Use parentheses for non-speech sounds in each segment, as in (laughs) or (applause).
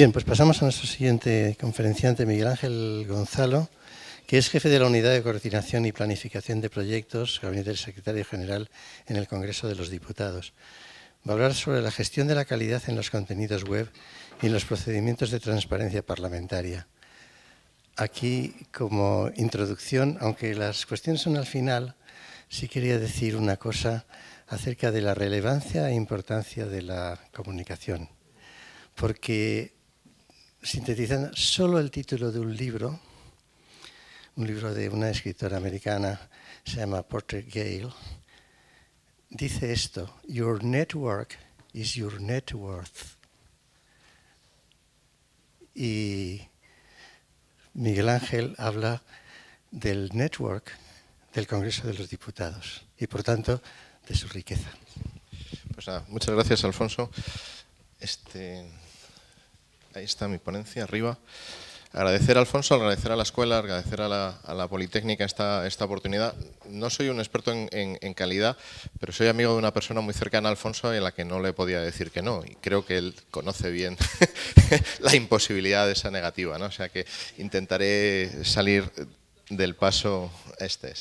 Bien, pues pasamos a nuestro siguiente conferenciante, Miguel Ángel Gonzalo, que es jefe de la Unidad de Coordinación y Planificación de Proyectos, Gabinete del Secretario General en el Congreso de los Diputados. Va a hablar sobre la gestión de la calidad en los contenidos web y en los procedimientos de transparencia parlamentaria. Aquí, como introducción, aunque las cuestiones son al final, sí quería decir una cosa acerca de la relevancia e importancia de la comunicación. Porque sintetizando solo el título de un libro, un libro de una escritora americana, se llama Portrait Gale, dice esto, Your network is your net worth. Y Miguel Ángel habla del network del Congreso de los Diputados y por tanto de su riqueza. Pues nada, muchas gracias Alfonso. Este ahí está mi ponencia, arriba. Agradecer a Alfonso, agradecer a la escuela, agradecer a la, Politécnica esta, esta oportunidad. No soy un experto en, calidad, pero soy amigo de una persona muy cercana a Alfonso y a la que no le podía decir que no. Y creo que él conoce bien (laughs) la imposibilidad de esa negativa. ¿no? O sea que intentaré salir del paso este.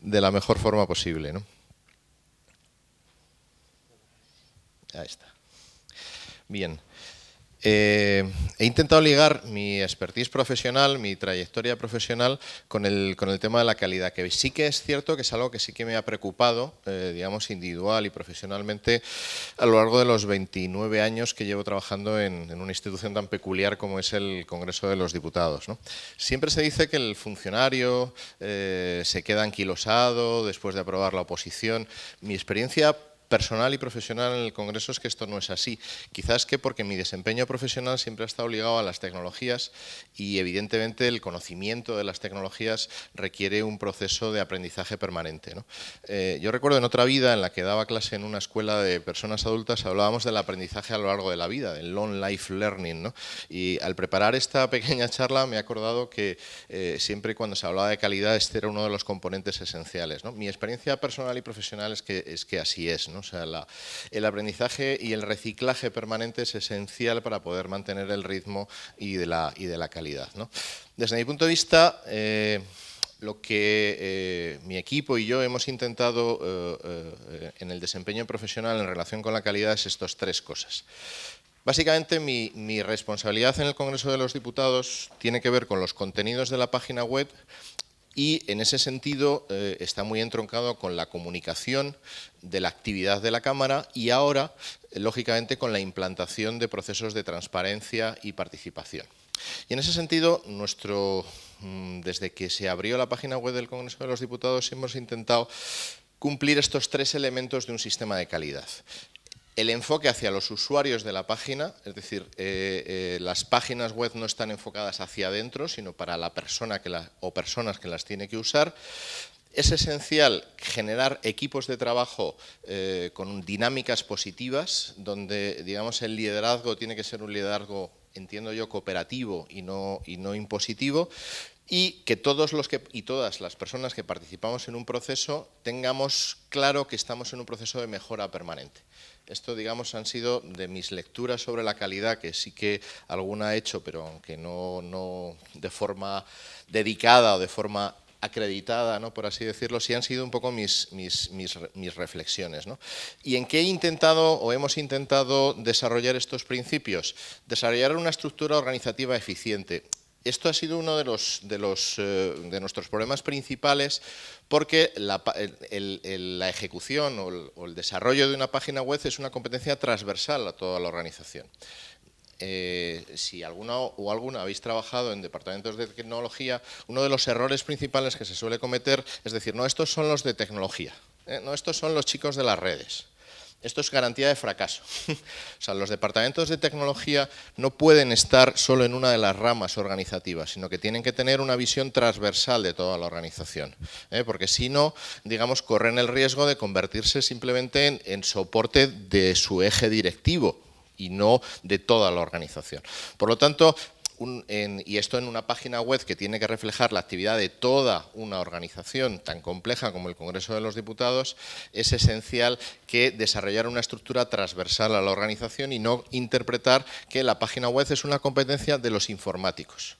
de la mejor forma posible. ¿no? Ahí está. Bien. Eh, he intentado ligar mi expertise profesional, mi trayectoria profesional, con el, con el tema de la calidad, que sí que es cierto que es algo que sí que me ha preocupado, eh, digamos, individual y profesionalmente, a lo largo de los 29 años que llevo trabajando en, una institución tan peculiar como es el Congreso de los Diputados. Siempre se dice que el funcionario eh, se queda anquilosado después de aprobar la oposición. Mi experiencia personal y profesional en el Congreso es que esto no es así. Quizás que porque mi desempeño profesional siempre ha estado ligado a las tecnologías y evidentemente el conocimiento de las tecnologías requiere un proceso de aprendizaje permanente. Eh, yo recuerdo en otra vida en la que daba clase en una escuela de personas adultas hablábamos del aprendizaje a lo largo de la vida, del long life learning. Y al preparar esta (laughs) pequeña charla me he acordado que eh, siempre cuando se hablaba de calidad este era uno de los componentes esenciales. ¿no? Mi experiencia personal y profesional es que, es que así es. O sea, el aprendizaje y el reciclaje permanente es esencial para poder mantener el ritmo y de la, y de la calidad. Desde mi punto de vista... Eh, lo que eh, mi equipo y yo hemos intentado eh, en el desempeño profesional en relación con la calidad es estas tres cosas. Básicamente mi, responsabilidad en el Congreso de los Diputados tiene que ver con los contenidos de la página web y en ese sentido eh, está muy entroncado con la comunicación de la actividad de la Cámara y ahora, eh, lógicamente, con la implantación de procesos de transparencia y participación. Y en ese sentido, nuestro, mm, desde que se abrió la página web del Congreso de los Diputados hemos intentado cumplir estos tres elementos de un sistema de calidad el enfoque hacia los usuarios de la página, es decir, eh, eh, las páginas web no están enfocadas hacia adentro, sino para la persona o personas que las tiene que usar. Es esencial generar equipos de trabajo eh, con dinámicas positivas, donde digamos, el liderazgo tiene que ser un liderazgo, entiendo yo, cooperativo y no, y no impositivo, y que todos los que y todas las personas que participamos en un proceso tengamos claro que estamos en un proceso de mejora permanente. Esto, digamos, han sido de mis lecturas sobre la calidad, que sí que alguna he hecho, pero aunque no, de forma dedicada o de forma acreditada, ¿no? por así decirlo, sí han sido un poco mis, mis, reflexiones. ¿Y en qué he intentado o hemos intentado desarrollar estos principios? Desarrollar una estructura organizativa eficiente esto ha sido uno de, los, de, eh, nuestros problemas principales porque la, ejecución o el, desarrollo de una página web es una competencia transversal a toda la organización. Eh, si alguna o alguna habéis trabajado en departamentos de tecnología, uno de los errores principales que se suele cometer es decir, no, estos son los de tecnología, ¿eh? no, estos son los chicos de las redes. Esto es garantía de fracaso. (laughs) o sea, los departamentos de tecnología no pueden estar solo en una de las ramas organizativas, sino que tienen que tener una visión transversal de toda la organización. ¿eh? Porque si no, digamos, corren el riesgo de convertirse simplemente en, en soporte de su eje directivo y no de toda la organización. Por lo tanto, y esto en una página web que tiene que reflejar la actividad de toda una organización tan compleja como el Congreso de los Diputados, es esencial que desarrollar una estructura transversal a la organización y no interpretar que la página web es una competencia de los informáticos.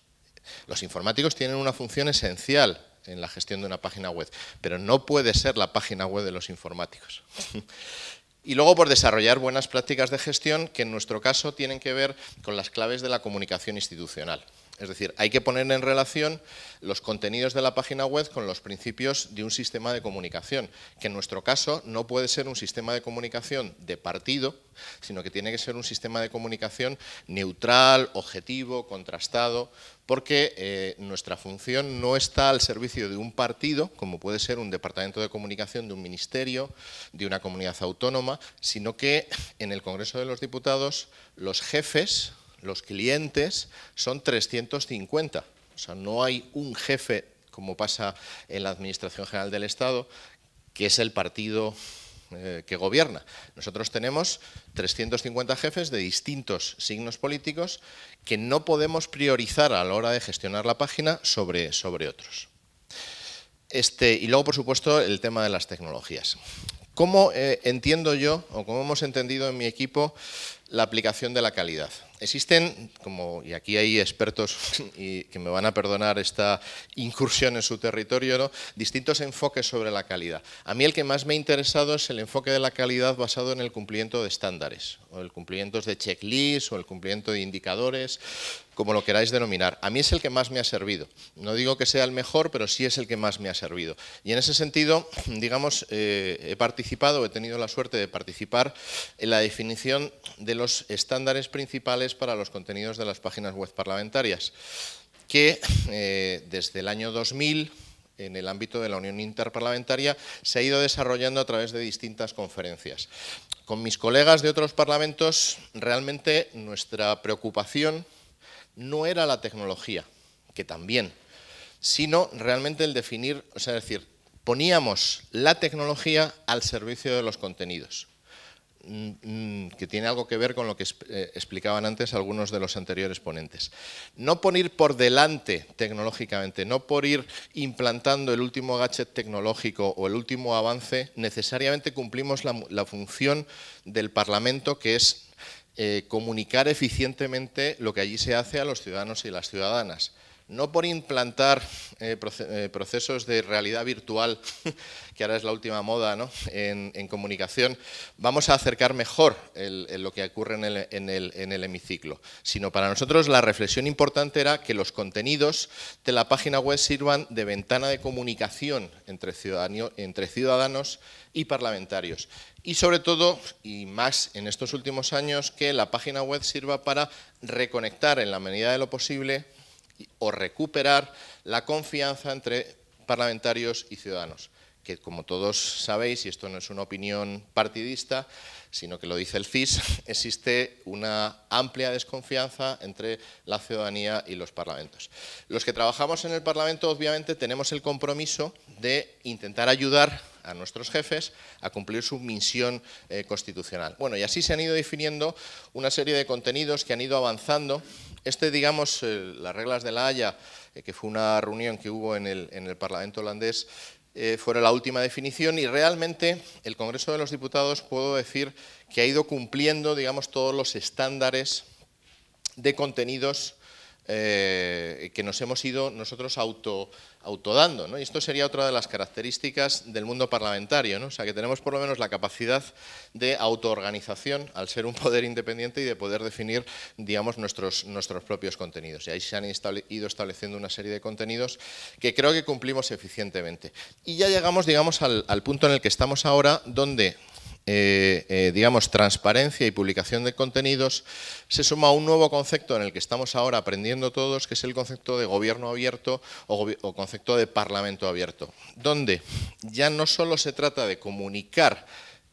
Los informáticos tienen una función esencial en la gestión de una página web, pero no puede ser la página web de los informáticos. (laughs) Y luego por desarrollar buenas prácticas de gestión que en nuestro caso tienen que ver con las claves de la comunicación institucional. Es decir, hay que poner en relación los contenidos de la página web con los principios de un sistema de comunicación, que en nuestro caso no puede ser un sistema de comunicación de partido, sino que tiene que ser un sistema de comunicación neutral, objetivo, contrastado, porque eh, nuestra función no está al servicio de un partido, como puede ser un departamento de comunicación, de un ministerio, de una comunidad autónoma, sino que en el Congreso de los Diputados los jefes, los clientes, son 350. O sea, no hay un jefe, como pasa en la Administración General del Estado, que es el partido eh, que gobierna. Nosotros tenemos 350 jefes de distintos signos políticos que no podemos priorizar a la hora de gestionar la página sobre, sobre otros. Este, y luego, por supuesto, el tema de las tecnologías. ¿Cómo eh, entiendo yo, o cómo hemos entendido en mi equipo, la aplicación de la calidad. Existen, como, y aquí hay expertos (laughs) que me van a perdonar esta incursión en su territorio, distintos enfoques sobre la calidad. A mí el que más me ha interesado es el enfoque de la calidad basado en el cumplimiento de estándares, o el cumplimiento de checklists, o el cumplimiento de indicadores, como lo queráis denominar. A mí es el que más me ha servido. No digo que sea el mejor, pero sí es el que más me ha servido. Y en ese sentido, (clears throat) digamos, eh, he participado, he tenido la suerte de participar en la definición de los estándares principales para los contenidos de las páginas web parlamentarias, que eh, desde el año 2000 en el ámbito de la Unión Interparlamentaria se ha ido desarrollando a través de distintas conferencias. Con mis colegas de otros parlamentos, realmente nuestra preocupación no era la tecnología, que también, sino realmente el definir, o sea, es decir, poníamos la tecnología al servicio de los contenidos. Mm, mm, que tiene algo que ver con lo que eh, explicaban antes algunos de los anteriores ponentes. No por ir por delante tecnológicamente, no por ir implantando el último gadget tecnológico o el último avance, necesariamente cumplimos la, función del Parlamento que es eh, comunicar eficientemente lo que allí se hace a los ciudadanos y las ciudadanas no por implantar eh, eh, procesos de realidad virtual, (laughs) que ahora es la última moda en, comunicación, vamos a acercar mejor lo que ocurre en el, hemiciclo, sino para nosotros la reflexión importante era que los contenidos de la página web sirvan de ventana de comunicación entre, entre ciudadanos y parlamentarios. Y sobre todo, y más en estos últimos años, que la página web sirva para reconectar en la medida de lo posible o recuperar la confianza entre parlamentarios y ciudadanos, que como todos sabéis, y esto no es una opinión partidista, sino que lo dice el CIS, (laughs) existe una amplia desconfianza entre la ciudadanía y los parlamentos. Los que trabajamos en el Parlamento, obviamente, tenemos el compromiso de intentar ayudar a nuestros jefes a cumplir su misión eh, constitucional. Bueno, y así se han ido definiendo una serie de contenidos que han ido avanzando este, digamos, eh, las reglas de la Haya, eh, que fue una reunión que hubo en el, en el Parlamento holandés, eh, la última definición y realmente el Congreso de los Diputados puedo decir que ha ido cumpliendo, digamos, todos los estándares de contenidos eh, que nos hemos ido nosotros auto, autodando. ¿no? Y esto sería otra de las características del mundo parlamentario, ¿no? o sea, que tenemos por lo menos la capacidad de autoorganización al ser un poder independiente y de poder definir digamos, nuestros, nuestros propios contenidos. Y ahí se han ido estableciendo una serie de contenidos que creo que cumplimos eficientemente. Y ya llegamos digamos, al punto en el que estamos ahora, donde eh, eh, digamos, transparencia y publicación de contenidos, se suma a un nuevo concepto en el que estamos ahora aprendiendo todos, que es el concepto de gobierno abierto o, o concepto de parlamento abierto, donde ya no solo se trata de comunicar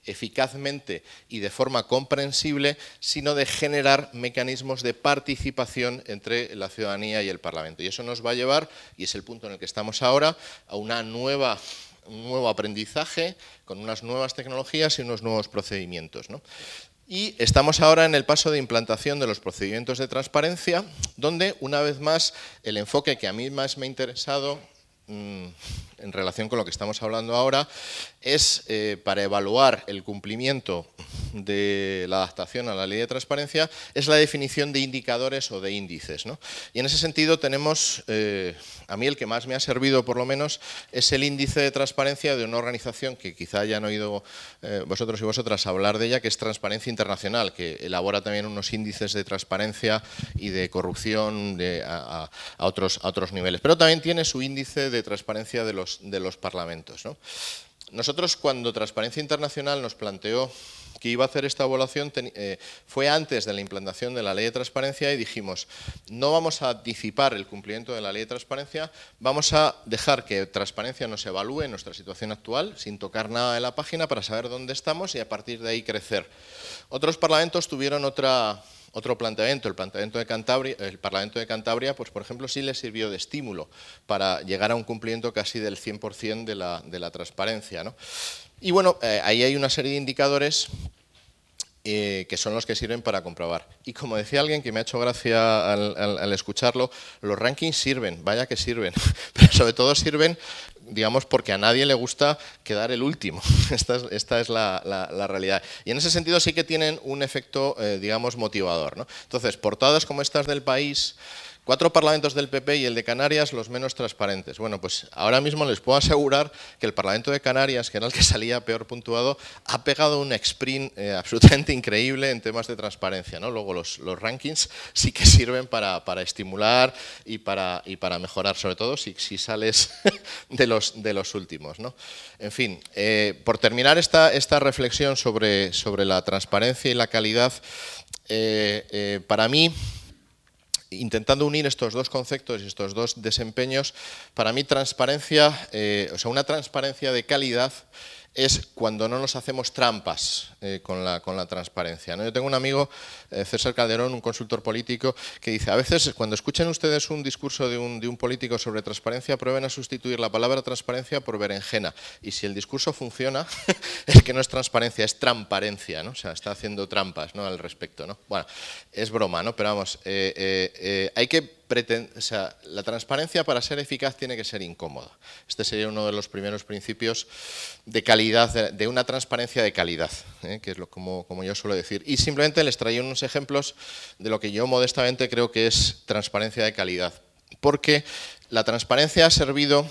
eficazmente y de forma comprensible, sino de generar mecanismos de participación entre la ciudadanía y el Parlamento. Y eso nos va a llevar, y es el punto en el que estamos ahora, a una nueva un nuevo aprendizaje con unas nuevas tecnologías y unos nuevos procedimientos. Y estamos ahora en el paso de implantación de los procedimientos de transparencia, donde una vez más el enfoque que a mí más me ha interesado mm, en relación con lo que estamos hablando ahora, es eh, para evaluar el cumplimiento de la adaptación a la ley de transparencia, es la definición de indicadores o de índices. ¿no? Y en ese sentido tenemos, eh, a mí el que más me ha servido por lo menos, es el índice de transparencia de una organización que quizá hayan oído eh, vosotros y vosotras hablar de ella, que es Transparencia Internacional, que elabora también unos índices de transparencia y de corrupción de, a, a, otros, a otros niveles. Pero también tiene su índice de transparencia de los de los parlamentos. Nosotros cuando Transparencia Internacional nos planteó que iba a hacer esta evaluación eh, fue antes de la implantación de la ley de transparencia y dijimos, no vamos a disipar el cumplimiento de la ley de transparencia, vamos a dejar que transparencia nos evalúe en nuestra situación actual, sin tocar nada de la página, para saber dónde estamos y a partir de ahí crecer. Otros parlamentos tuvieron otra otro planteamiento, el planteamiento de Cantabria, el Parlamento de Cantabria, pues por ejemplo sí le sirvió de estímulo para llegar a un cumplimiento casi del 100% de la, transparencia. Y bueno, eh, ahí hay una serie de indicadores eh, que son los que sirven para comprobar. Y como decía alguien que me ha hecho gracia al escucharlo, los rankings sirven, vaya que sirven, (laughs) pero sobre todo sirven digamos, porque a nadie le gusta quedar el último. (laughs) Esta es, esta es la, realidad. Y en ese sentido sí que tienen un efecto, eh, digamos, motivador. Entonces, portadas como estas del país Cuatro parlamentos del PP y el de Canarias los menos transparentes. Bueno, pues ahora mismo les puedo asegurar que el Parlamento de Canarias, que era el que (laughs) salía peor puntuado, ha pegado un sprint eh, absolutamente increíble en temas de transparencia. ¿no? Luego los, rankings sí que sirven para, para estimular y para, y para mejorar, sobre todo si, si sales (laughs) de los, de los últimos. ¿no? En fin, eh, por terminar esta, esta reflexión sobre, sobre la transparencia y la calidad, eh, para mí intentando unir estos dos conceptos y estos dos desempeños, para mí transparencia, eh, o sea, una transparencia de calidad es cuando no nos hacemos trampas eh, con, la, con, la, transparencia. ¿no? Yo tengo un amigo, eh, César Calderón, un consultor político, que dice, a veces cuando escuchen ustedes un discurso de un, político sobre transparencia, prueben a sustituir la palabra transparencia por berenjena. Y si el discurso funciona, (laughs) es que no es transparencia, es transparencia. ¿no? O sea, está haciendo trampas ¿no? al respecto. ¿no? Bueno, es broma, ¿no? pero vamos, eh, hay que la transparencia para ser eficaz tiene que ser incómoda. Este sería uno de los primeros principios de calidad, de una transparencia de calidad, ¿eh? que es lo, como, yo suelo decir. Y simplemente les traigo unos ejemplos de lo que yo modestamente creo que es transparencia de calidad, porque la transparencia ha servido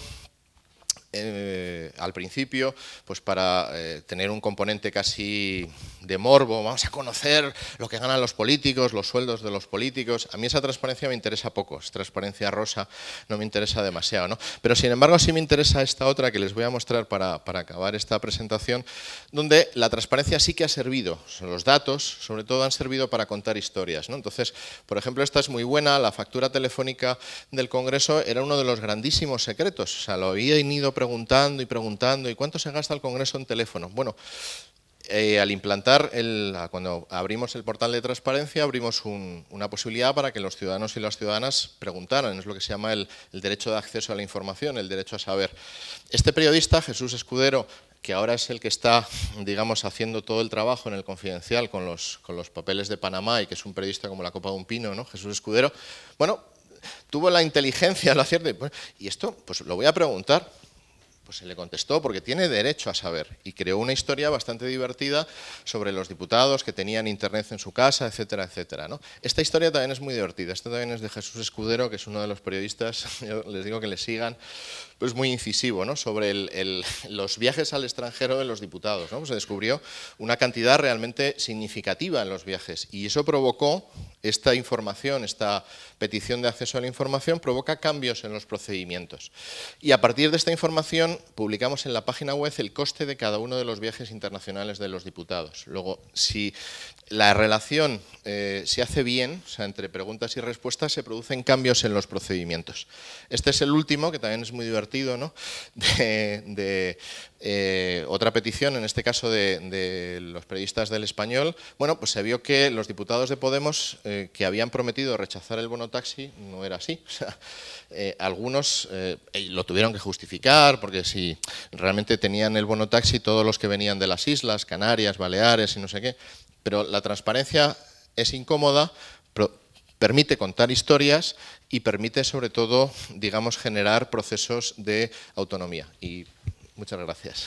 eh, al principio, pues para eh, tener un componente casi de morbo, vamos a conocer lo que ganan los políticos, los sueldos de los políticos. A mí esa transparencia me interesa poco, es transparencia rosa, no me interesa demasiado. ¿no? Pero sin embargo sí me interesa esta otra que les voy a mostrar para, para acabar esta presentación, donde la transparencia sí que ha servido. Los datos, sobre todo, han servido para contar historias. ¿no? Entonces, por ejemplo, esta es muy buena, la factura telefónica del Congreso era uno de los grandísimos secretos. O sea, lo había ido preguntando preguntando y preguntando, ¿y cuánto se gasta el Congreso en teléfono? Bueno, eh, al implantar, el, cuando abrimos el portal de transparencia, abrimos una posibilidad para que los ciudadanos y las ciudadanas preguntaran. Es lo que se llama el, derecho de acceso a la información, el derecho a saber. Este periodista, Jesús Escudero, que ahora es el que está, digamos, haciendo todo el trabajo en el confidencial con los, con los papeles de Panamá y que es un periodista como la copa de un pino, ¿no? Jesús Escudero, bueno, tuvo la inteligencia, lo cierta, y esto, pues lo voy a preguntar. Pues se le contestó porque tiene derecho a saber y creó una historia bastante divertida sobre los diputados que tenían internet en su casa, etcétera, etcétera. ¿no? Esta historia también es muy divertida, esta también es de Jesús Escudero, que es uno de los periodistas, (laughs) les digo que le sigan pues muy incisivo ¿no? sobre (laughs) los viajes al extranjero de los diputados. ¿no? Pues se descubrió una cantidad realmente significativa en los viajes y eso provocó esta información, esta petición de acceso a la información, provoca cambios en los procedimientos. Y a partir de esta información publicamos en la página web el coste de cada uno de los viajes internacionales de los diputados. Luego, si la relación eh, se hace bien, o sea, entre preguntas y respuestas se producen cambios en los procedimientos. Este es el último, que también es muy divertido, ¿no? (laughs) de, eh, otra petición, en este caso de, los periodistas del español. Bueno, pues se vio que los diputados de Podemos eh, que habían prometido rechazar el bono taxi no era así. (laughs) algunos lo tuvieron que justificar porque si realmente tenían el bono taxi todos los que venían de las islas, Canarias, Baleares y no sé qué, pero la transparencia es incómoda, pero permite contar historias y permite sobre todo, digamos, generar procesos de autonomía. Y muchas gracias.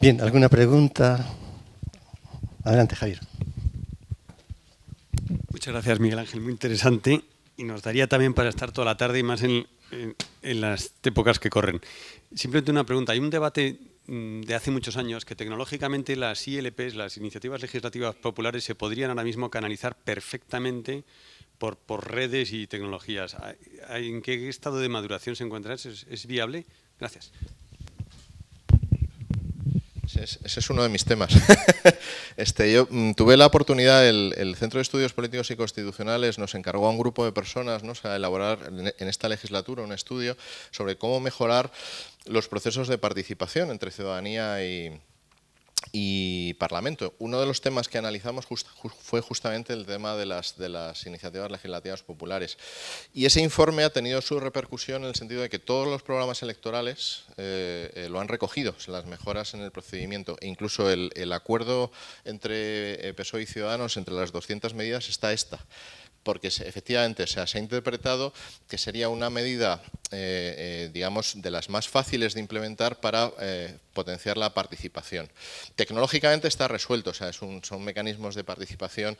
Bien, ¿alguna pregunta? Adelante, Javier. Muchas gracias, Miguel Ángel. Muy interesante. Y nos daría también para estar toda la tarde y más en, en, las épocas que corren. Simplemente una pregunta. Hay un debate mm, de hace muchos años que tecnológicamente las ILPs, las iniciativas legislativas populares, se podrían ahora mismo canalizar perfectamente por, redes y tecnologías. ¿En qué estado de maduración se encuentra? eso? es viable? Gracias. Ese, es, uno de mis temas. (laughs) este, yo mm, tuve la oportunidad, el, Centro de Estudios Políticos y Constitucionales nos encargó a un grupo de personas ¿no? elaborar en esta legislatura un estudio sobre cómo mejorar los procesos de participación entre ciudadanía y, y Parlamento. Uno de los temas que analizamos fue justamente el tema de las, de las iniciativas legislativas populares. Y ese informe ha tenido su repercusión en el sentido de que todos los programas electorales eh, eh, lo han recogido, las mejoras en el procedimiento. E incluso el, el acuerdo entre eh, PSOE y Ciudadanos, entre las 200 medidas, está esta porque efectivamente se ha interpretado que sería una medida, eh, eh, digamos, de las más fáciles de implementar para eh, potenciar la participación. Tecnológicamente está resuelto, o sea, son mecanismos de participación.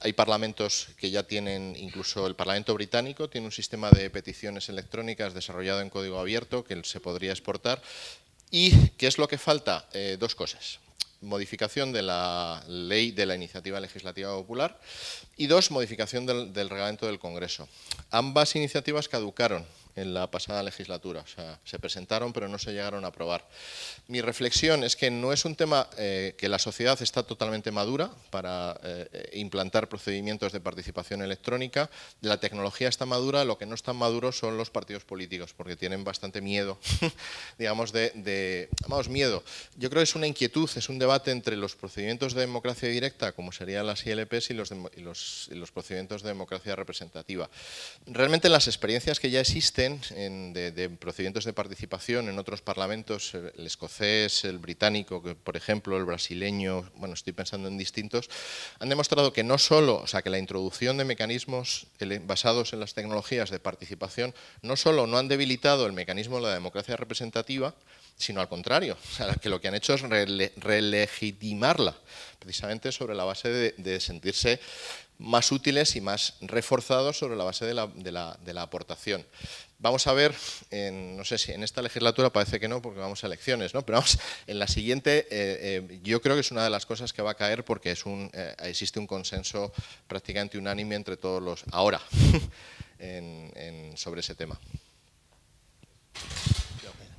Hay parlamentos que ya tienen, incluso el Parlamento británico tiene un sistema de peticiones electrónicas desarrollado en código abierto que se podría exportar. ¿Y qué es lo que falta? dos cosas modificación de la ley de la iniciativa legislativa popular y dos, modificación del, reglamento del Congreso. Ambas iniciativas caducaron en la pasada legislatura. O sea, se presentaron pero no se llegaron a aprobar. Mi reflexión es que no es un tema eh, que la sociedad está totalmente madura para eh, implantar procedimientos de participación electrónica. La tecnología está madura, lo que no está maduro son los partidos políticos porque tienen bastante miedo, (laughs) digamos, de, Vamos, miedo. Yo creo que es una inquietud, es un debate entre los procedimientos de democracia directa, como serían las ILPs, y los procedimientos de democracia representativa. Realmente las experiencias que ya existen de, procedimientos de participación en otros parlamentos, eh, el escocés, el británico, que, por ejemplo, el brasileño, bueno, estoy pensando en distintos, han demostrado que no solo, o sea, que la introducción de mecanismos basados en las tecnologías de participación no solo no han debilitado el mecanismo de la democracia representativa, sino al contrario, (laughs) que lo que han hecho es relegitimarla, precisamente sobre la base de sentirse más útiles y más reforzados sobre la base de la, aportación. Vamos a ver, no sé si en esta legislatura parece que no, porque vamos a elecciones, ¿no? pero vamos, en la siguiente eh, eh, yo creo que es una de las cosas que va a caer porque es un, eh, existe un consenso prácticamente unánime entre todos los, ahora, (laughs) sobre ese tema.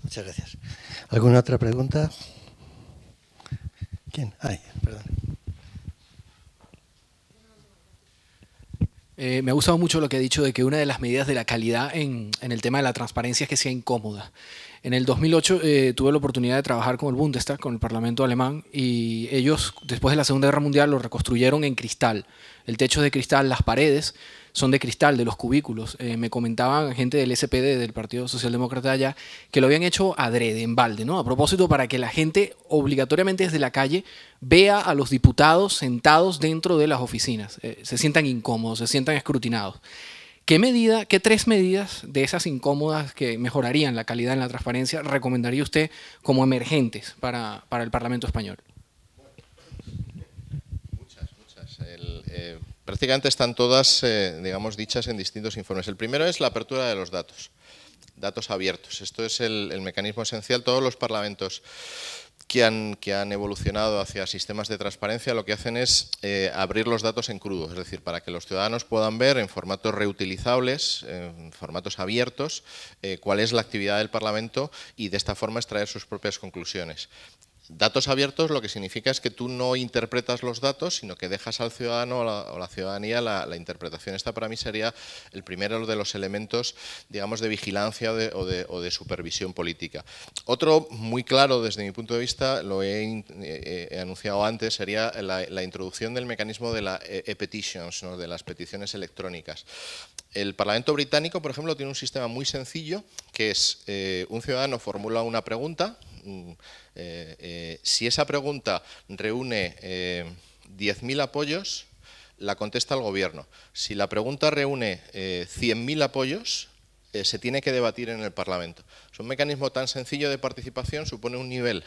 Muchas gracias. ¿Alguna otra pregunta? ¿Quién? Ay, perdón. Eh, me ha gustado mucho lo que ha dicho de que una de las medidas de la calidad en, el tema de la transparencia es que sea incómoda. En el 2008 eh, tuve la oportunidad de trabajar con el Bundestag, con el Parlamento alemán, y ellos, después de la Segunda Guerra Mundial, lo reconstruyeron en cristal. El techo de cristal, las paredes, son de cristal, de los cubículos. Eh, me comentaban gente del SPD, del Partido Socialdemócrata allá, que lo habían hecho adrede, en balde, ¿no? A propósito, para que la gente obligatoriamente desde la calle vea a los diputados sentados dentro de las oficinas. Eh, se sientan incómodos, se sientan escrutinados. ¿Qué medida, qué tres medidas de esas incómodas que mejorarían la calidad en la transparencia recomendaría usted como emergentes para, para el Parlamento español? prácticamente están todas, eh, digamos, dichas en distintos informes. El primero es la apertura de los datos, datos abiertos. Esto es el, mecanismo esencial. Todos los parlamentos que han, que han, evolucionado hacia sistemas de transparencia lo que hacen es eh, abrir los datos en crudo, es decir, para que los ciudadanos puedan ver en formatos reutilizables, en formatos abiertos, eh, cuál es la actividad del Parlamento y de esta forma extraer sus propias conclusiones. Datos abiertos lo que significa es que tú no interpretas los datos, sino que dejas al ciudadano o la, la ciudadanía la, interpretación. Esta para mí sería el primero de los elementos, digamos, de vigilancia o de, supervisión política. Otro muy claro desde mi punto de vista, lo he, eh, eh, anunciado antes, sería la, introducción del mecanismo de la eh, e petitions de las peticiones electrónicas. El Parlamento británico, por ejemplo, tiene un sistema muy sencillo, que es un ciudadano formula una pregunta, Mm, eh, eh, si esa pregunta reúne 10.000 eh, apoyos, la contesta el gobierno. Si la pregunta reúne 100.000 apoyos, se tiene que debatir en el Parlamento. Es un mecanismo tan sencillo de participación, supone un nivel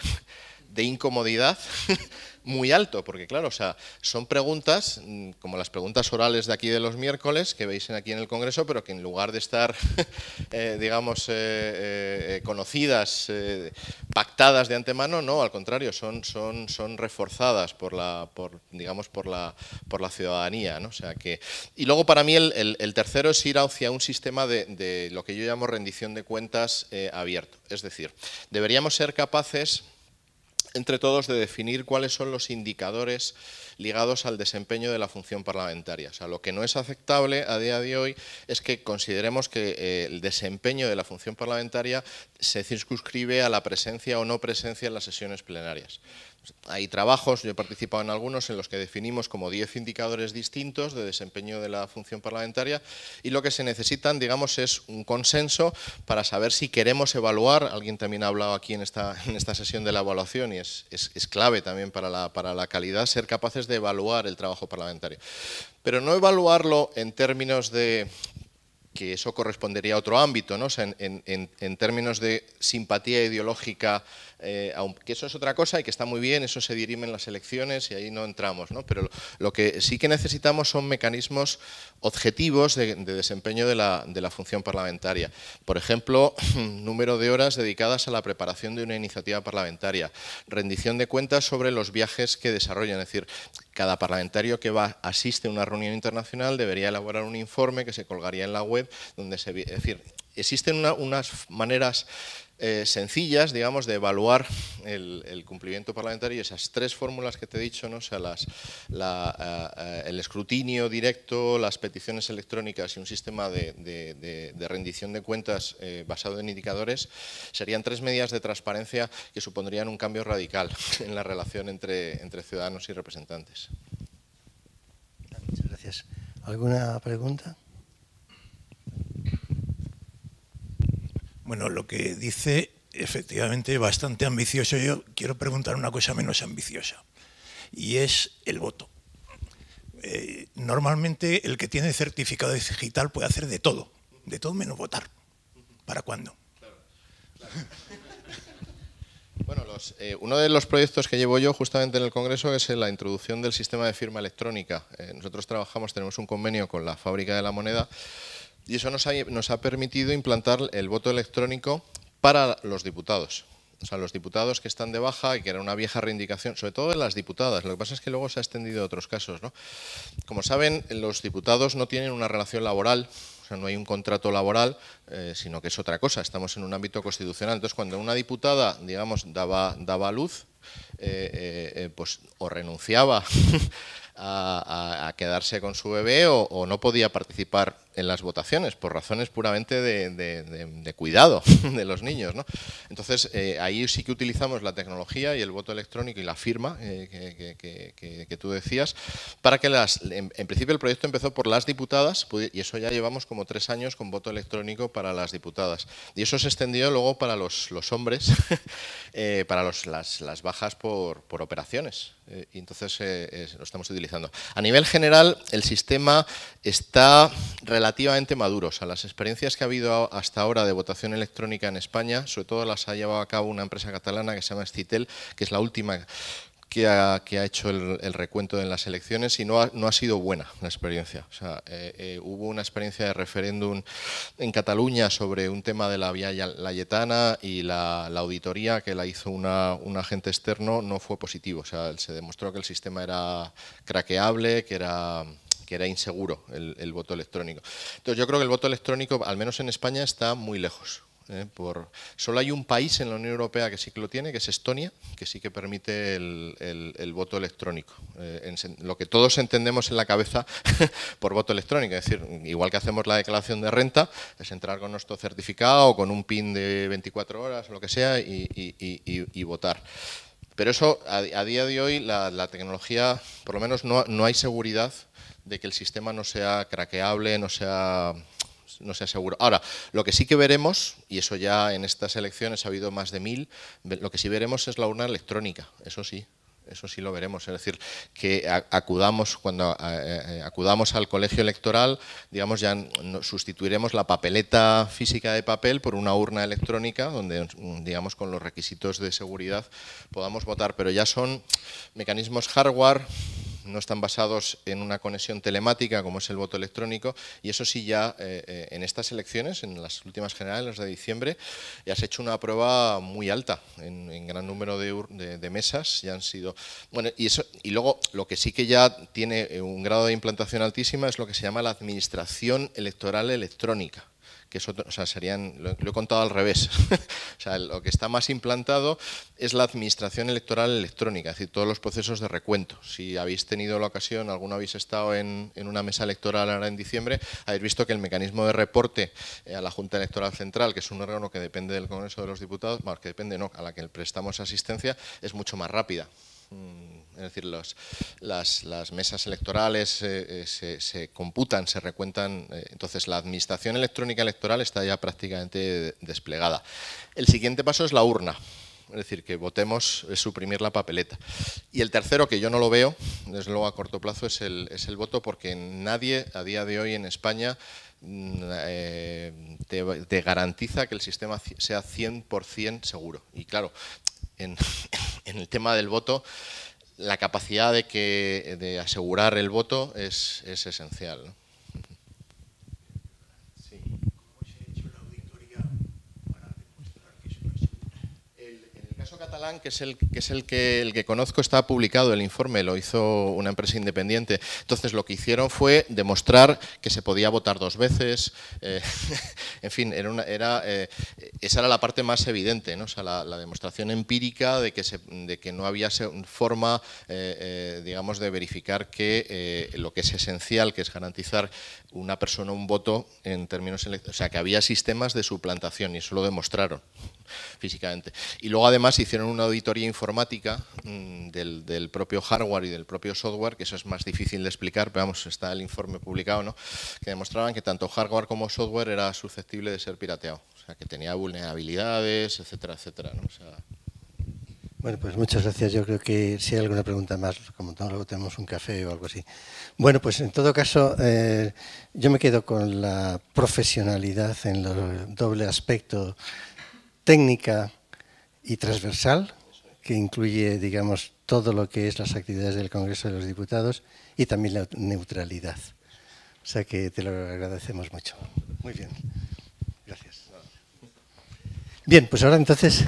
de incomodidad (laughs) muy alto, porque claro, o sea, son preguntas, mm, como las preguntas orales de aquí de los miércoles, que veis aquí en el Congreso, pero que en lugar de estar, (laughs) eh, digamos, eh, eh, conocidas, pactadas de antemano, no, al contrario, son, son, son reforzadas por la, por, digamos, por la, por la ciudadanía, ¿no? O sea que, y luego para mí el, el tercero es ir hacia un sistema de, de, lo que yo llamo rendición de cuentas abierto, es decir, deberíamos ser capaces entre todos de definir cuáles son los indicadores ligados al desempeño de la función parlamentaria. O sea, lo que no es aceptable a día de hoy es que consideremos que eh, el desempeño de la función parlamentaria se circunscribe a la presencia o no presencia en las sesiones plenarias. Hay trabajos, yo he participado en algunos, en los que definimos como 10 indicadores distintos de desempeño de la función parlamentaria y lo que se necesitan, digamos, es un consenso para saber si queremos evaluar, alguien también ha hablado aquí en esta, en esta sesión de la evaluación y es, clave también para la, para la calidad, ser capaces de evaluar el trabajo parlamentario. Pero no evaluarlo en términos de que eso correspondería a otro ámbito, ¿no? en, términos de simpatía ideológica eh, aunque eso es otra cosa y que está muy bien, eso se dirime en las elecciones y ahí no entramos, pero lo que sí que necesitamos son mecanismos objetivos de, desempeño de la, función parlamentaria. Por ejemplo, (clears throat) número de horas dedicadas a la preparación de una iniciativa parlamentaria, rendición de cuentas sobre los viajes que desarrollan, es decir, cada parlamentario que va, asiste a una reunión internacional debería elaborar un informe que se colgaría en la web, donde se, es decir, existen unas maneras eh, sencillas, digamos, de evaluar el, cumplimiento parlamentario y esas tres fórmulas que te he dicho, ¿no? sea, las, eh, eh, el escrutinio directo, las peticiones electrónicas y un sistema de, rendición de cuentas basado en indicadores, serían tres medidas de transparencia que supondrían un cambio radical en la relación entre, entre ciudadanos y representantes. Muchas gracias. ¿Alguna pregunta? Bueno, lo que dice efectivamente bastante ambicioso. Yo quiero preguntar una cosa menos ambiciosa y es el voto. Eh, normalmente el que tiene certificado digital puede hacer de todo, de todo menos votar. ¿Para cuándo? Bueno, eh, uno de los proyectos que llevo yo justamente en el Congreso es la introducción del sistema de firma electrónica. Eh, nosotros trabajamos, tenemos un convenio con la fábrica de la moneda y eso nos ha, permitido implantar el voto electrónico para los diputados. O sea, los diputados que están de baja y que era una vieja reivindicación, sobre todo de las diputadas. Lo que pasa es que luego se ha extendido a otros casos. ¿no? Como saben, los diputados no tienen una relación laboral, o sea, no hay un contrato laboral, eh, sino que es otra cosa. Estamos en un ámbito constitucional. Entonces, cuando una diputada, digamos, daba, daba luz, eh, eh, pues o renunciaba (laughs) a, quedarse con su bebé o no podía participar en las votaciones por razones puramente de, cuidado (laughs) de los niños. ¿no? Entonces, eh, ahí sí que utilizamos la tecnología y el voto electrónico y la firma eh, que, que, tú decías para que las... En, principio el proyecto empezó por las diputadas y eso ya llevamos como tres años con voto electrónico para las diputadas. Y eso se extendió luego para los, los hombres, (laughs) eh, para los, las, las, bajas por, por operaciones. y entonces lo estamos utilizando. A nivel general, el sistema está relacionado relativamente maduros. A las experiencias que ha habido hasta ahora de votación electrónica en España, sobre todo las ha llevado a cabo una empresa catalana que se llama Citel, que es la última que ha, hecho el, recuento en las elecciones y no ha, sido buena la experiencia. sea, eh, eh, hubo una experiencia de referéndum en Cataluña sobre un tema de la vía layetana y la, auditoría que la hizo un agente externo no fue positivo. O sea, se demostró que el sistema era craqueable, que era que era inseguro el, voto electrónico. Entonces yo creo que el voto electrónico, al menos en España, está muy lejos. ¿eh? Por, solo hay un país en la Unión Europea que sí que lo tiene, que es Estonia, que sí que permite el, voto electrónico. Eh, lo que todos entendemos en la cabeza (laughs) por voto electrónico, es decir, igual que hacemos la declaración de renta, es entrar con nuestro certificado o con un PIN de 24 horas lo que sea y votar. Pero eso, a, día de hoy, la, tecnología, por lo menos no, no, hay seguridad de que el sistema no sea craqueable, no sea, no sea seguro. Ahora, lo que sí que veremos, y eso ya en estas elecciones ha habido más de mil, lo que sí veremos es la urna electrónica, eso sí eso sí lo veremos, es decir, que acudamos cuando eh, eh, acudamos al colegio electoral, digamos ya sustituiremos la papeleta física de papel por una urna electrónica donde mm, digamos con los requisitos de seguridad podamos votar, pero ya son mecanismos hardware no están basados en una conexión telemática como es el voto electrónico y eso sí ya eh, eh, en estas elecciones, en las últimas generales de diciembre, ya se ha hecho una prueba muy alta en, gran número de, de, mesas, ya han sido... Bueno, y, eso, y luego lo que sí que ya tiene eh, un grado de implantación altísima es lo que se llama la administración electoral electrónica que serían, lo, he contado al revés, (laughs) o sea, lo que está más implantado es la administración electoral electrónica, es decir, todos los procesos de recuento. Si habéis tenido la ocasión, alguno habéis estado en, en una mesa electoral ahora en diciembre, habéis visto que el mecanismo de reporte eh, a la Junta Electoral Central, que es un órgano que depende del Congreso de los Diputados, bueno, que depende no, a la que prestamos asistencia, es mucho más rápida mm, es decir, las, mesas electorales eh, eh, se, computan, se recuentan. Eh, entonces, la administración electrónica electoral está ya prácticamente desplegada. El siguiente paso es la urna. Es decir, que votemos es suprimir la papeleta. Y el tercero, que yo no lo veo, desde luego a corto plazo, es el, voto porque nadie a día de hoy en España mm, te, garantiza que el sistema sea 100% seguro. Y claro, (laughs) en el tema del voto la capacidad de, que, de asegurar el voto es, es esencial. caso catalán, que es, el, que conozco, está publicado el informe, lo hizo una empresa independiente. Entonces lo que hicieron fue demostrar que se podía votar dos veces. Eh, (laughs) en fin, eh, esa era la parte más evidente, O la, demostración empírica de que, no había forma, eh, digamos, de verificar que lo que es esencial, que es garantizar una persona un voto en términos O sea, que había sistemas de suplantación y eso lo demostraron (laughs) físicamente. Y luego además hicieron una auditoría informática mm, del, propio hardware y del propio software, que eso es más difícil de explicar, pero vamos, está el informe publicado, ¿no? Que demostraban que tanto hardware como software era susceptible de ser pirateado. O sea, que tenía vulnerabilidades, etcétera, etcétera. Bueno, pues muchas gracias. Yo creo que si hay alguna pregunta más, como todo, luego tenemos un café o algo así. Bueno, pues en todo caso, eh, yo me quedo con la profesionalidad en el doble aspecto técnica y transversal, que incluye, digamos, todo lo que es las actividades del Congreso de los Diputados y también la neutralidad. O sea que te lo agradecemos mucho. Muy bien. Gracias. Bien, pues ahora entonces...